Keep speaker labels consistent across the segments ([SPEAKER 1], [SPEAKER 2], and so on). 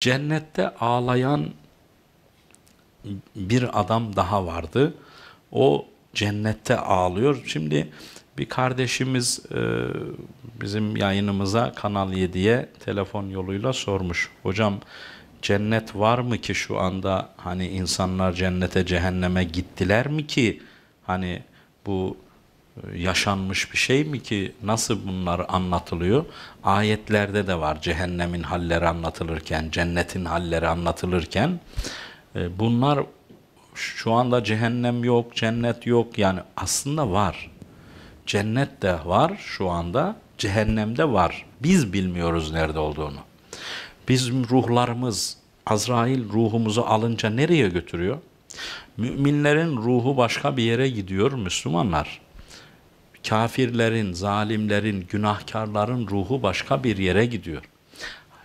[SPEAKER 1] Cennette ağlayan bir adam daha vardı. O cennette ağlıyor. Şimdi bir kardeşimiz e, bizim yayınımıza Kanal 7'ye telefon yoluyla sormuş. Hocam cennet var mı ki şu anda hani insanlar cennete cehenneme gittiler mi ki hani bu ee, yaşanmış bir şey mi ki nasıl bunlar anlatılıyor? Ayetlerde de var cehennemin halleri anlatılırken, cennetin halleri anlatılırken. E, bunlar şu anda cehennem yok, cennet yok yani aslında var. Cennet de var şu anda, cehennemde var. Biz bilmiyoruz nerede olduğunu. Bizim ruhlarımız, Azrail ruhumuzu alınca nereye götürüyor? Müminlerin ruhu başka bir yere gidiyor Müslümanlar. Kafirlerin, zalimlerin, günahkarların ruhu başka bir yere gidiyor.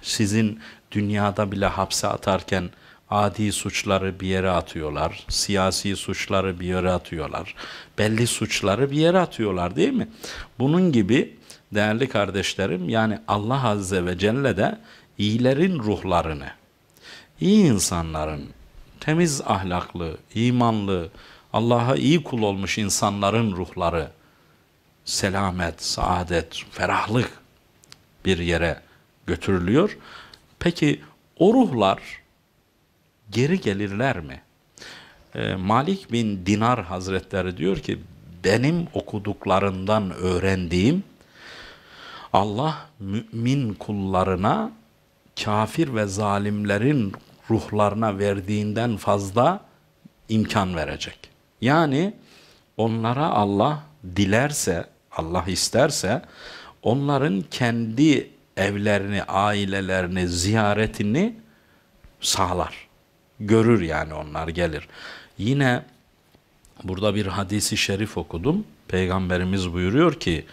[SPEAKER 1] Sizin dünyada bile hapse atarken adi suçları bir yere atıyorlar, siyasi suçları bir yere atıyorlar, belli suçları bir yere atıyorlar değil mi? Bunun gibi değerli kardeşlerim yani Allah Azze ve Celle de iyilerin ruhlarını, iyi insanların, temiz ahlaklı, imanlı, Allah'a iyi kul olmuş insanların ruhları, selamet, saadet, ferahlık bir yere götürülüyor. Peki o ruhlar geri gelirler mi? Ee, Malik bin Dinar Hazretleri diyor ki benim okuduklarından öğrendiğim Allah mümin kullarına kafir ve zalimlerin ruhlarına verdiğinden fazla imkan verecek. Yani onlara Allah dilerse Allah isterse onların kendi evlerini, ailelerini, ziyaretini sağlar. Görür yani onlar gelir. Yine burada bir hadisi şerif okudum. Peygamberimiz buyuruyor ki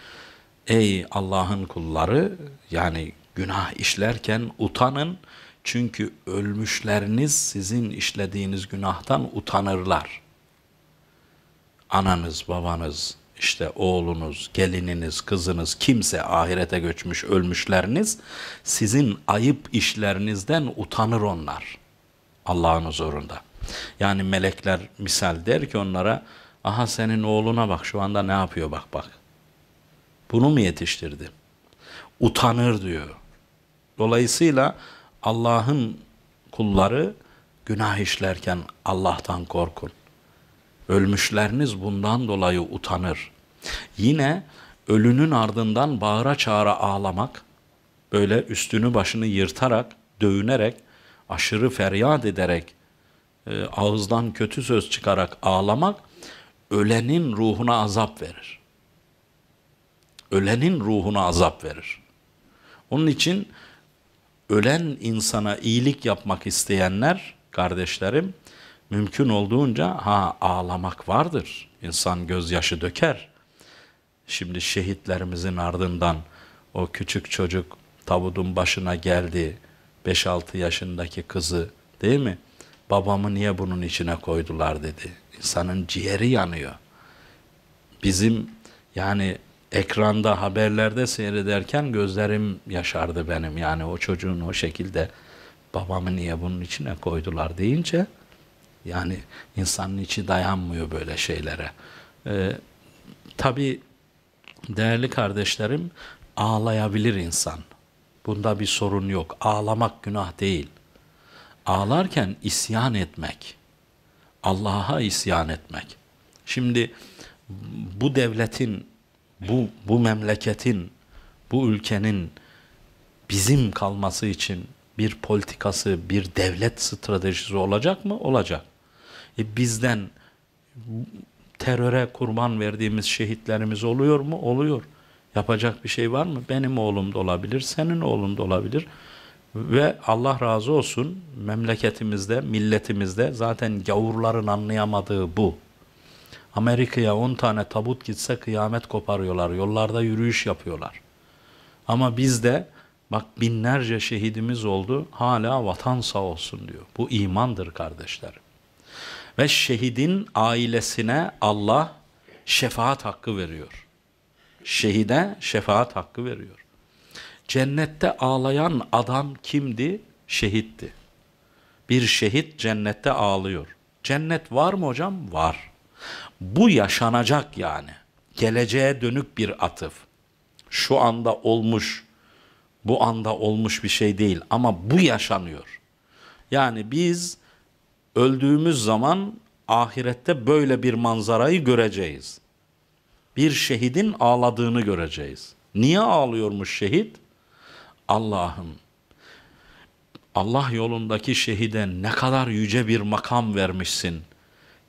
[SPEAKER 1] ey Allah'ın kulları yani günah işlerken utanın çünkü ölmüşleriniz sizin işlediğiniz günahtan utanırlar. Ananız, babanız, işte oğlunuz, gelininiz, kızınız, kimse ahirete göçmüş ölmüşleriniz sizin ayıp işlerinizden utanır onlar. Allah'ın huzurunda. Yani melekler misal der ki onlara aha senin oğluna bak şu anda ne yapıyor bak bak. Bunu mu yetiştirdi? Utanır diyor. Dolayısıyla Allah'ın kulları günah işlerken Allah'tan korkun. Ölmüşleriniz bundan dolayı utanır. Yine ölünün ardından bağıra çağıra ağlamak, böyle üstünü başını yırtarak, dövünerek, aşırı feryat ederek, e, ağızdan kötü söz çıkarak ağlamak, ölenin ruhuna azap verir. Ölenin ruhuna azap verir. Onun için ölen insana iyilik yapmak isteyenler, kardeşlerim, mümkün olduğunca ha ağlamak vardır. İnsan gözyaşı döker. Şimdi şehitlerimizin ardından o küçük çocuk tabutun başına geldi. 5-6 yaşındaki kızı değil mi? Babamı niye bunun içine koydular dedi. İnsanın ciğeri yanıyor. Bizim yani ekranda haberlerde seyrederken gözlerim yaşardı benim. Yani o çocuğun o şekilde babamı niye bunun içine koydular deyince yani insanın içi dayanmıyor böyle şeylere. Ee, tabii Değerli kardeşlerim, ağlayabilir insan. Bunda bir sorun yok. Ağlamak günah değil. Ağlarken isyan etmek, Allah'a isyan etmek. Şimdi bu devletin, bu, bu memleketin, bu ülkenin bizim kalması için bir politikası, bir devlet stratejisi olacak mı? Olacak. E bizden teröre kurban verdiğimiz şehitlerimiz oluyor mu? Oluyor. Yapacak bir şey var mı? Benim oğlum da olabilir, senin oğlun da olabilir. Ve Allah razı olsun memleketimizde, milletimizde zaten gavurların anlayamadığı bu. Amerika'ya 10 tane tabut gitse kıyamet koparıyorlar. Yollarda yürüyüş yapıyorlar. Ama bizde bak binlerce şehidimiz oldu. Hala vatan sağ olsun diyor. Bu imandır kardeşlerim. Ve şehidin ailesine Allah şefaat hakkı veriyor. Şehide şefaat hakkı veriyor. Cennette ağlayan adam kimdi? Şehitti. Bir şehit cennette ağlıyor. Cennet var mı hocam? Var. Bu yaşanacak yani. Geleceğe dönük bir atıf. Şu anda olmuş, bu anda olmuş bir şey değil ama bu yaşanıyor. Yani biz öldüğümüz zaman ahirette böyle bir manzarayı göreceğiz. Bir şehidin ağladığını göreceğiz. Niye ağlıyormuş şehit? Allah'ım Allah yolundaki şehide ne kadar yüce bir makam vermişsin.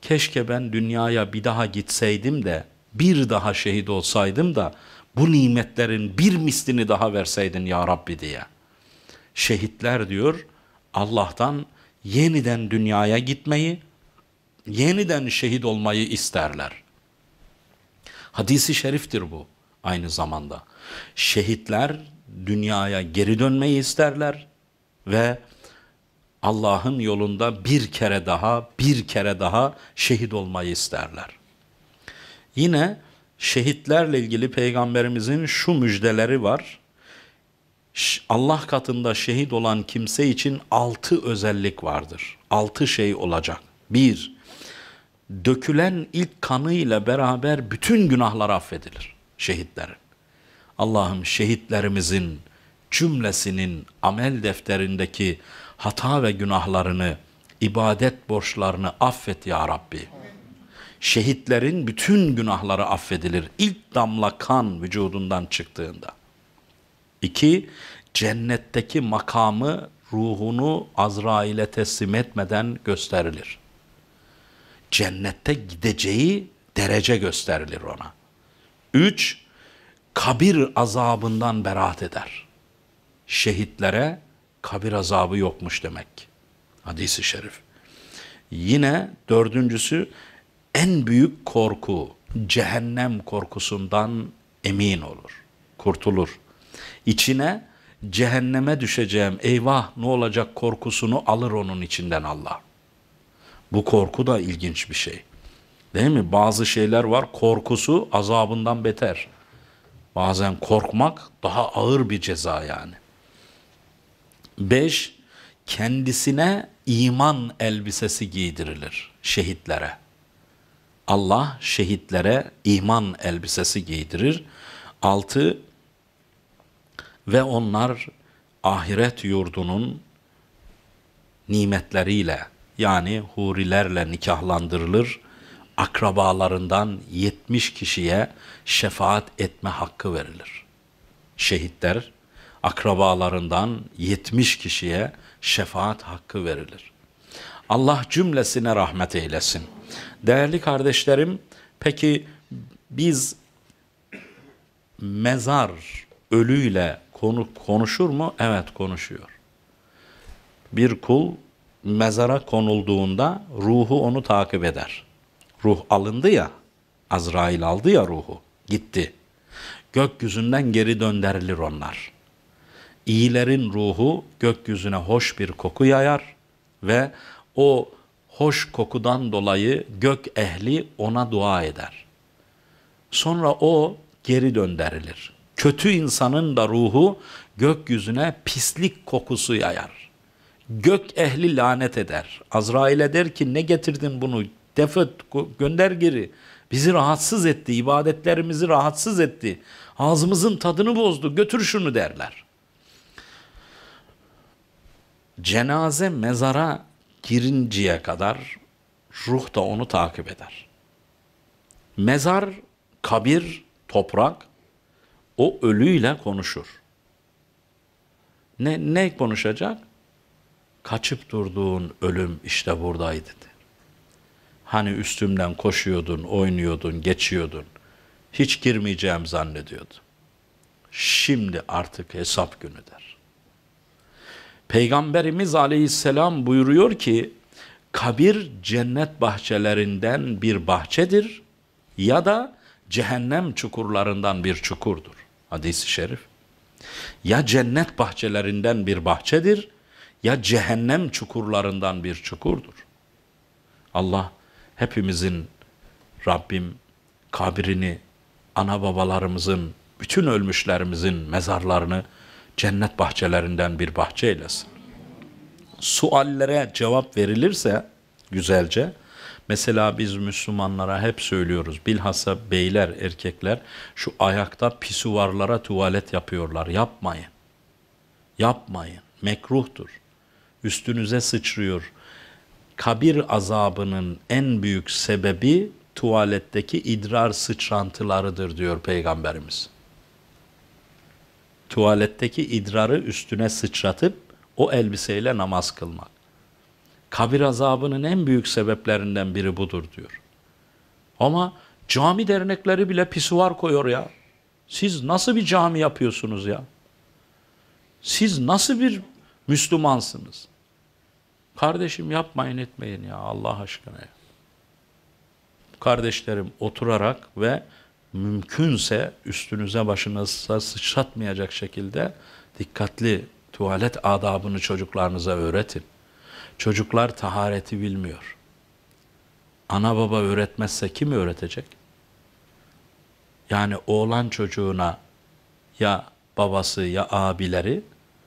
[SPEAKER 1] Keşke ben dünyaya bir daha gitseydim de bir daha şehit olsaydım da bu nimetlerin bir mislini daha verseydin ya Rabbi diye. Şehitler diyor Allah'tan yeniden dünyaya gitmeyi, yeniden şehit olmayı isterler. Hadisi şeriftir bu aynı zamanda. Şehitler dünyaya geri dönmeyi isterler ve Allah'ın yolunda bir kere daha, bir kere daha şehit olmayı isterler. Yine şehitlerle ilgili peygamberimizin şu müjdeleri var. Allah katında şehit olan kimse için altı özellik vardır. Altı şey olacak. Bir, dökülen ilk kanıyla beraber bütün günahlar affedilir şehitlerin. Allah'ım şehitlerimizin cümlesinin amel defterindeki hata ve günahlarını, ibadet borçlarını affet ya Rabbi. Şehitlerin bütün günahları affedilir. İlk damla kan vücudundan çıktığında. İki, cennetteki makamı ruhunu Azrail'e teslim etmeden gösterilir. Cennette gideceği derece gösterilir ona. Üç, kabir azabından beraat eder. Şehitlere kabir azabı yokmuş demek. Hadis-i şerif. Yine dördüncüsü en büyük korku, cehennem korkusundan emin olur, kurtulur içine cehenneme düşeceğim eyvah ne olacak korkusunu alır onun içinden Allah. Bu korku da ilginç bir şey. Değil mi? Bazı şeyler var korkusu azabından beter. Bazen korkmak daha ağır bir ceza yani. Beş, Kendisine iman elbisesi giydirilir şehitlere. Allah şehitlere iman elbisesi giydirir. Altı. Ve onlar ahiret yurdunun nimetleriyle yani hurilerle nikahlandırılır. Akrabalarından 70 kişiye şefaat etme hakkı verilir. Şehitler akrabalarından 70 kişiye şefaat hakkı verilir. Allah cümlesine rahmet eylesin. Değerli kardeşlerim, peki biz mezar ölüyle konu konuşur mu? Evet konuşuyor. Bir kul mezara konulduğunda ruhu onu takip eder. Ruh alındı ya, Azrail aldı ya ruhu, gitti. Gökyüzünden geri dönderilir onlar. İyilerin ruhu gökyüzüne hoş bir koku yayar ve o hoş kokudan dolayı gök ehli ona dua eder. Sonra o geri dönderilir kötü insanın da ruhu gökyüzüne pislik kokusu yayar. Gök ehli lanet eder. Azrail'e der ki ne getirdin bunu? Defet, gönder geri. Bizi rahatsız etti, ibadetlerimizi rahatsız etti. Ağzımızın tadını bozdu, götür şunu derler. Cenaze mezara girinceye kadar ruh da onu takip eder. Mezar, kabir, toprak o ölüyle konuşur. Ne, ne konuşacak? Kaçıp durduğun ölüm işte buradaydı. Hani üstümden koşuyordun, oynuyordun, geçiyordun. Hiç girmeyeceğim zannediyordun. Şimdi artık hesap günü der. Peygamberimiz aleyhisselam buyuruyor ki, kabir cennet bahçelerinden bir bahçedir ya da cehennem çukurlarından bir çukurdur hadis şerif. Ya cennet bahçelerinden bir bahçedir ya cehennem çukurlarından bir çukurdur. Allah hepimizin Rabbim kabrini, ana babalarımızın, bütün ölmüşlerimizin mezarlarını cennet bahçelerinden bir bahçe eylesin. Suallere cevap verilirse güzelce Mesela biz Müslümanlara hep söylüyoruz. Bilhassa beyler, erkekler şu ayakta pisuvarlara tuvalet yapıyorlar. Yapmayın. Yapmayın. Mekruhtur. Üstünüze sıçrıyor. Kabir azabının en büyük sebebi tuvaletteki idrar sıçrantılarıdır diyor Peygamberimiz. Tuvaletteki idrarı üstüne sıçratıp o elbiseyle namaz kılmak kabir azabının en büyük sebeplerinden biri budur diyor. Ama cami dernekleri bile pisuvar koyuyor ya. Siz nasıl bir cami yapıyorsunuz ya? Siz nasıl bir Müslümansınız? Kardeşim yapmayın etmeyin ya Allah aşkına ya. Kardeşlerim oturarak ve mümkünse üstünüze başınıza sıçratmayacak şekilde dikkatli tuvalet adabını çocuklarınıza öğretin. Çocuklar tahareti bilmiyor. Ana baba öğretmezse kim öğretecek? Yani oğlan çocuğuna ya babası ya abileri,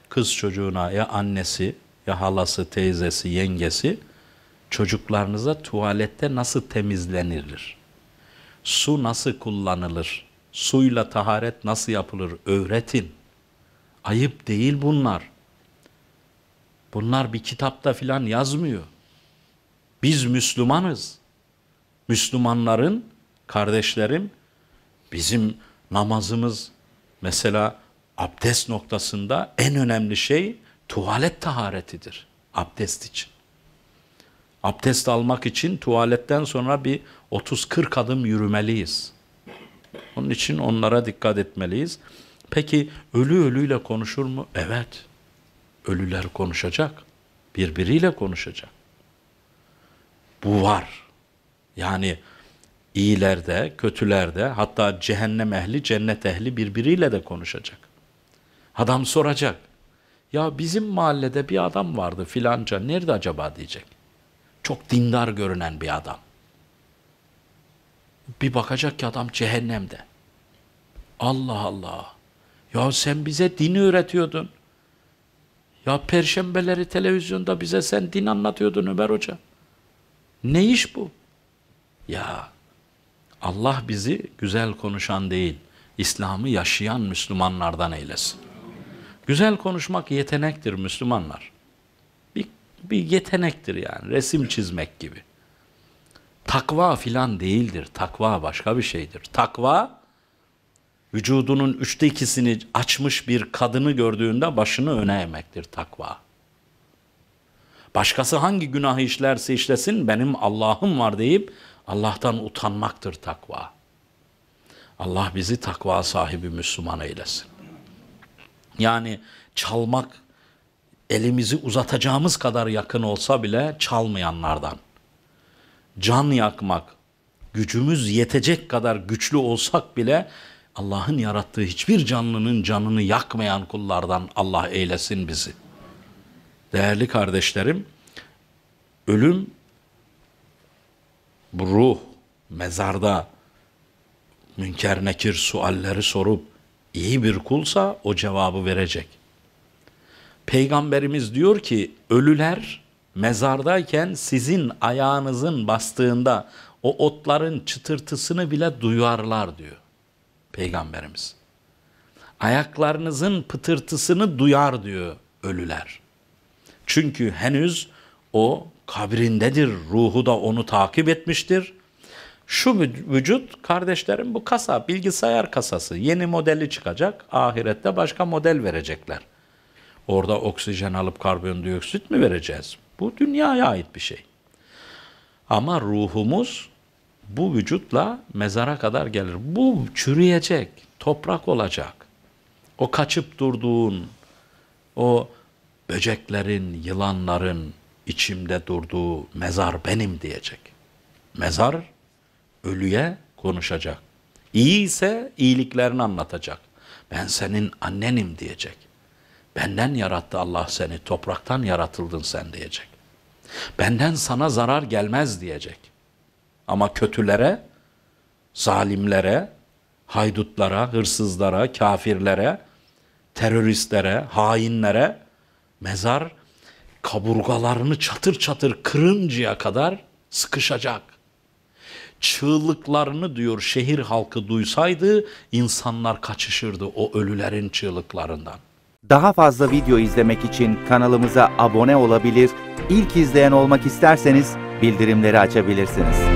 [SPEAKER 1] kız çocuğuna ya annesi ya halası, teyzesi, yengesi çocuklarınıza tuvalette nasıl temizlenilir? Su nasıl kullanılır? Suyla taharet nasıl yapılır? Öğretin. Ayıp değil bunlar. Bunlar bir kitapta filan yazmıyor. Biz Müslümanız. Müslümanların kardeşlerim bizim namazımız mesela abdest noktasında en önemli şey tuvalet taharetidir abdest için. Abdest almak için tuvaletten sonra bir 30-40 adım yürümeliyiz. Onun için onlara dikkat etmeliyiz. Peki ölü ölüyle konuşur mu? Evet. Ölüler konuşacak. Birbiriyle konuşacak. Bu var. Yani iyilerde, kötülerde hatta cehennem ehli, cennet ehli birbiriyle de konuşacak. Adam soracak. Ya bizim mahallede bir adam vardı filanca nerede acaba diyecek. Çok dindar görünen bir adam. Bir bakacak ki adam cehennemde. Allah Allah. Ya sen bize dini öğretiyordun. Ya perşembeleri televizyonda bize sen din anlatıyordun Ömer Hoca. Ne iş bu? Ya Allah bizi güzel konuşan değil, İslam'ı yaşayan Müslümanlardan eylesin. Güzel konuşmak yetenektir Müslümanlar. Bir, bir yetenektir yani resim çizmek gibi. Takva filan değildir. Takva başka bir şeydir. Takva vücudunun üçte ikisini açmış bir kadını gördüğünde başını öne eğmektir takva. Başkası hangi günahı işlerse işlesin benim Allah'ım var deyip Allah'tan utanmaktır takva. Allah bizi takva sahibi Müslüman eylesin. Yani çalmak elimizi uzatacağımız kadar yakın olsa bile çalmayanlardan. Can yakmak, gücümüz yetecek kadar güçlü olsak bile Allah'ın yarattığı hiçbir canlının canını yakmayan kullardan Allah eylesin bizi. Değerli kardeşlerim, ölüm bu ruh mezarda münker nekir sualleri sorup iyi bir kulsa o cevabı verecek. Peygamberimiz diyor ki ölüler mezardayken sizin ayağınızın bastığında o otların çıtırtısını bile duyarlar diyor. Peygamberimiz. Ayaklarınızın pıtırtısını duyar diyor ölüler. Çünkü henüz o kabrindedir. Ruhu da onu takip etmiştir. Şu vücut kardeşlerim bu kasa, bilgisayar kasası. Yeni modeli çıkacak. Ahirette başka model verecekler. Orada oksijen alıp karbondioksit mi vereceğiz? Bu dünyaya ait bir şey. Ama ruhumuz bu vücutla mezara kadar gelir. Bu çürüyecek, toprak olacak. O kaçıp durduğun, o böceklerin, yılanların içimde durduğu mezar benim diyecek. Mezar ölüye konuşacak. İyi ise iyiliklerini anlatacak. Ben senin annenim diyecek. Benden yarattı Allah seni, topraktan yaratıldın sen diyecek. Benden sana zarar gelmez diyecek.'' Ama kötülere, zalimlere, haydutlara, hırsızlara, kafirlere, teröristlere, hainlere mezar kaburgalarını çatır çatır kırıncaya kadar sıkışacak. Çığlıklarını diyor şehir halkı duysaydı insanlar kaçışırdı o ölülerin çığlıklarından. Daha fazla video izlemek için kanalımıza abone olabilir, ilk izleyen olmak isterseniz bildirimleri açabilirsiniz.